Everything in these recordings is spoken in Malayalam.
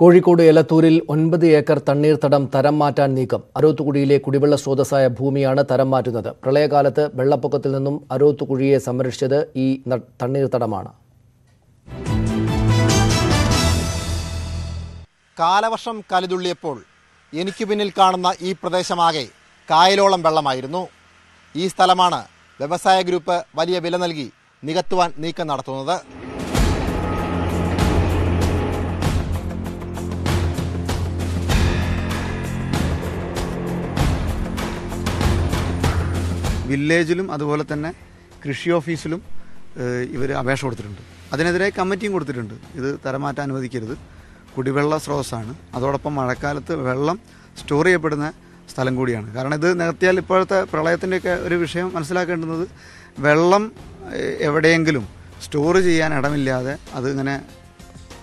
കോഴിക്കോട് എലത്തൂരിൽ ഒൻപത് ഏക്കർ തണ്ണീർത്തടം തരം മാറ്റാൻ നീക്കം അരോത്തുകുഴിയിലെ കുടിവെള്ള സ്രോതസ്സായ ഭൂമിയാണ് തരം മാറ്റുന്നത് പ്രളയകാലത്ത് വെള്ളപ്പൊക്കത്തിൽ നിന്നും അരോത്തുകുഴിയെ സംരക്ഷിച്ചത് ഈ തണ്ണീർത്തടമാണ് കാലവർഷം കലിതുള്ളിയപ്പോൾ എനിക്ക് പിന്നിൽ കാണുന്ന ഈ പ്രദേശമാകെ കായലോളം വെള്ളമായിരുന്നു ഈ സ്ഥലമാണ് വ്യവസായ ഗ്രൂപ്പ് വലിയ വില നൽകി നികത്തുവാൻ നീക്കം നടത്തുന്നത് വില്ലേജിലും അതുപോലെ തന്നെ കൃഷി ഓഫീസിലും ഇവർ അപേക്ഷ കൊടുത്തിട്ടുണ്ട് അതിനെതിരെ കമ്മിറ്റിയും കൊടുത്തിട്ടുണ്ട് ഇത് തരമാറ്റം അനുവദിക്കരുത് കുടിവെള്ള സ്രോതസ്സാണ് അതോടൊപ്പം മഴക്കാലത്ത് വെള്ളം സ്റ്റോർ ചെയ്യപ്പെടുന്ന സ്ഥലം കൂടിയാണ് കാരണം ഇത് നികത്തിയാൽ ഇപ്പോഴത്തെ പ്രളയത്തിൻ്റെയൊക്കെ ഒരു വിഷയം മനസ്സിലാക്കേണ്ടുന്നത് വെള്ളം എവിടെയെങ്കിലും സ്റ്റോർ ചെയ്യാൻ ഇടമില്ലാതെ അത് ഇങ്ങനെ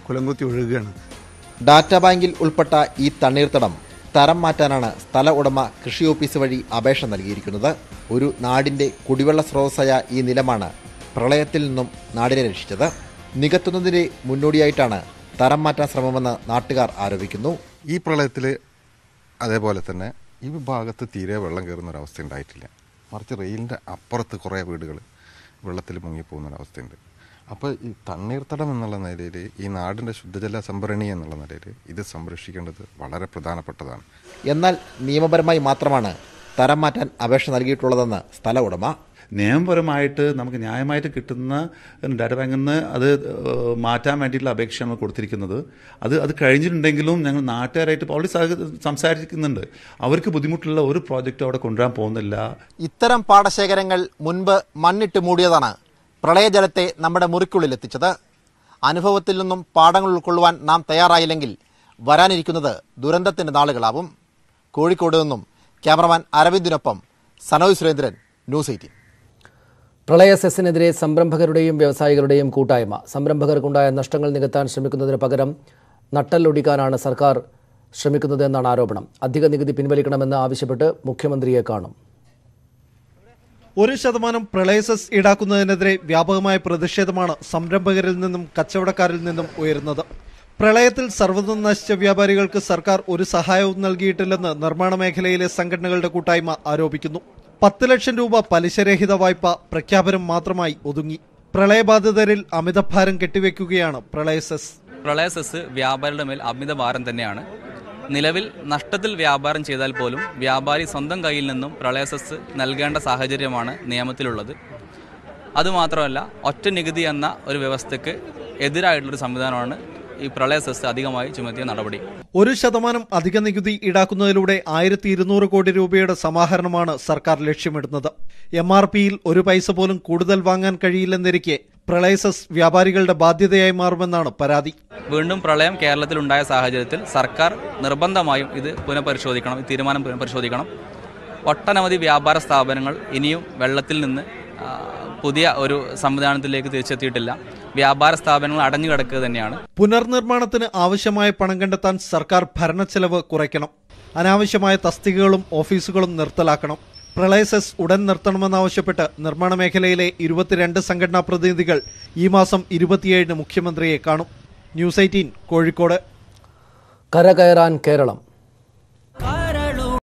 കുലംകുത്തി ഒഴുകുകയാണ് ഡാറ്റാ ബാങ്കിൽ ഉൾപ്പെട്ട ഈ തണ്ണീർത്തടം തരം മാറ്റാനാണ് സ്ഥല ഉടമ കൃഷി ഓഫീസ് വഴി അപേക്ഷ നൽകിയിരിക്കുന്നത് ഒരു നാടിൻ്റെ കുടിവെള്ള സ്രോതസ്സായ ഈ നിലമാണ് പ്രളയത്തിൽ നിന്നും നാടിനെ രക്ഷിച്ചത് നികത്തുന്നതിന് മുന്നോടിയായിട്ടാണ് തരം മാറ്റാൻ ശ്രമമെന്ന് നാട്ടുകാർ ആരോപിക്കുന്നു ഈ പ്രളയത്തിൽ അതേപോലെ തന്നെ ഈ ഭാഗത്ത് തീരെ വെള്ളം കയറുന്ന അവസ്ഥ ഉണ്ടായിട്ടില്ല മറിച്ച് റെയിലിൻ്റെ അപ്പുറത്ത് കുറേ വീടുകൾ വെള്ളത്തിൽ മുങ്ങിപ്പോകുന്ന ഒരവസ്ഥയുണ്ട് അപ്പോൾ ഈ തണ്ണീർത്തടം എന്നുള്ള നിലയിൽ ഈ നാടിൻ്റെ ശുദ്ധജല സംഭരണി എന്നുള്ള നിലയിൽ ഇത് സംരക്ഷിക്കേണ്ടത് വളരെ പ്രധാനപ്പെട്ടതാണ് എന്നാൽ നിയമപരമായി മാത്രമാണ് തരം മാറ്റാൻ അപേക്ഷ നൽകിയിട്ടുള്ളതെന്ന് സ്ഥല ഉടമ നിയമപരമായിട്ട് നമുക്ക് ന്യായമായിട്ട് കിട്ടുന്ന ഡാറ്റ ബാങ്കിൽ നിന്ന് അത് മാറ്റാൻ വേണ്ടിയിട്ടുള്ള അപേക്ഷയാണ് നമ്മൾ കൊടുത്തിരിക്കുന്നത് അത് അത് കഴിഞ്ഞിട്ടുണ്ടെങ്കിലും ഞങ്ങൾ നാട്ടുകാരായിട്ട് ഓൾറെഡി സംസാരിക്കുന്നുണ്ട് അവർക്ക് ബുദ്ധിമുട്ടുള്ള ഒരു പ്രോജക്റ്റ് അവിടെ കൊണ്ടുവരാൻ പോകുന്നില്ല ഇത്തരം പാടശേഖരങ്ങൾ മുൻപ് മണ്ണിട്ട് മൂടിയതാണ് പ്രളയജലത്തെ നമ്മുടെ മുറിക്കുള്ളിൽ എത്തിച്ചത് അനുഭവത്തിൽ നിന്നും പാഠങ്ങൾ ഉൾക്കൊള്ളുവാൻ നാം തയ്യാറായില്ലെങ്കിൽ വരാനിരിക്കുന്നത് ദുരന്തത്തിൻ്റെ നാളുകളാവും കോഴിക്കോട് നിന്നും ക്യാമറമാൻ അരവിന്ദിനൊപ്പം സനോജ് സുരേന്ദ്രൻ ന്യൂസ് എയ്റ്റീൻ പ്രളയ സെസ്സിനെതിരെ സംരംഭകരുടെയും വ്യവസായികളുടെയും കൂട്ടായ്മ സംരംഭകർക്കുണ്ടായ നഷ്ടങ്ങൾ നികത്താൻ ശ്രമിക്കുന്നതിന് പകരം നട്ടല്ലൊടിക്കാനാണ് സർക്കാർ ശ്രമിക്കുന്നതെന്നാണ് ആരോപണം അധിക നികുതി പിൻവലിക്കണമെന്ന് ആവശ്യപ്പെട്ട് മുഖ്യമന്ത്രിയെ കാണും ഒരു ശതമാനം പ്രളയസസ് ഈടാക്കുന്നതിനെതിരെ വ്യാപകമായ പ്രതിഷേധമാണ് സംരംഭകരിൽ നിന്നും കച്ചവടക്കാരിൽ നിന്നും ഉയരുന്നത് പ്രളയത്തിൽ സർവ്വതും നശിച്ച വ്യാപാരികൾക്ക് സർക്കാർ ഒരു സഹായവും നൽകിയിട്ടില്ലെന്ന് നിർമ്മാണ മേഖലയിലെ സംഘടനകളുടെ കൂട്ടായ്മ ആരോപിക്കുന്നു പത്ത് ലക്ഷം രൂപ പലിശരഹിത വായ്പ പ്രഖ്യാപനം മാത്രമായി ഒതുങ്ങി പ്രളയബാധിതരിൽ അമിതഭാരം കെട്ടിവെക്കുകയാണ് പ്രളയസസ് പ്രളയസസ് വ്യാപാരിയുടെ മേൽ അമിതഭാരം തന്നെയാണ് നിലവിൽ നഷ്ടത്തിൽ വ്യാപാരം ചെയ്താൽ പോലും വ്യാപാരി സ്വന്തം കയ്യിൽ നിന്നും പ്രളയസസ് നൽകേണ്ട സാഹചര്യമാണ് നിയമത്തിലുള്ളത് അതുമാത്രമല്ല ഒറ്റ നികുതി എന്ന ഒരു വ്യവസ്ഥയ്ക്ക് എതിരായിട്ടുള്ളൊരു സംവിധാനമാണ് ഈ പ്രളയസസ് അധികമായി ചുമത്തിയ നടപടി ഒരു ശതമാനം അധിക നികുതി ഈടാക്കുന്നതിലൂടെ ആയിരത്തി ഇരുന്നൂറ് കോടി രൂപയുടെ സമാഹരണമാണ് സർക്കാർ ലക്ഷ്യമിടുന്നത് എം ആർ പിയിൽ ഒരു പൈസ പോലും കൂടുതൽ വാങ്ങാൻ കഴിയില്ലെന്നിരിക്കെ പ്രളയസസ് വ്യാപാരികളുടെ ബാധ്യതയായി മാറുമെന്നാണ് പരാതി വീണ്ടും പ്രളയം ഉണ്ടായ സാഹചര്യത്തിൽ സർക്കാർ നിർബന്ധമായും ഇത് പുനഃപരിശോധിക്കണം ഈ തീരുമാനം പുനഃപരിശോധിക്കണം ഒട്ടനവധി വ്യാപാര സ്ഥാപനങ്ങൾ ഇനിയും വെള്ളത്തിൽ നിന്ന് പുതിയ ഒരു സംവിധാനത്തിലേക്ക് തിരിച്ചെത്തിയിട്ടില്ല വ്യാപാര സ്ഥാപനങ്ങൾ അടഞ്ഞു കിടക്കുക തന്നെയാണ് പുനർനിർമ്മാണത്തിന് ആവശ്യമായ പണം കണ്ടെത്താൻ സർക്കാർ ഭരണച്ചെലവ് കുറയ്ക്കണം അനാവശ്യമായ തസ്തികകളും ഓഫീസുകളും നിർത്തലാക്കണം പ്രളയസസ് ഉടൻ നിർത്തണമെന്നാവശ്യപ്പെട്ട് നിർമ്മാണ മേഖലയിലെ ഇരുപത്തിരണ്ട് സംഘടനാ പ്രതിനിധികൾ ഈ മാസം ഇരുപത്തിയേഴിന് മുഖ്യമന്ത്രിയെ കാണും ന്യൂസ് എയ്റ്റീൻ കോഴിക്കോട് കരകയറാൻ കേരളം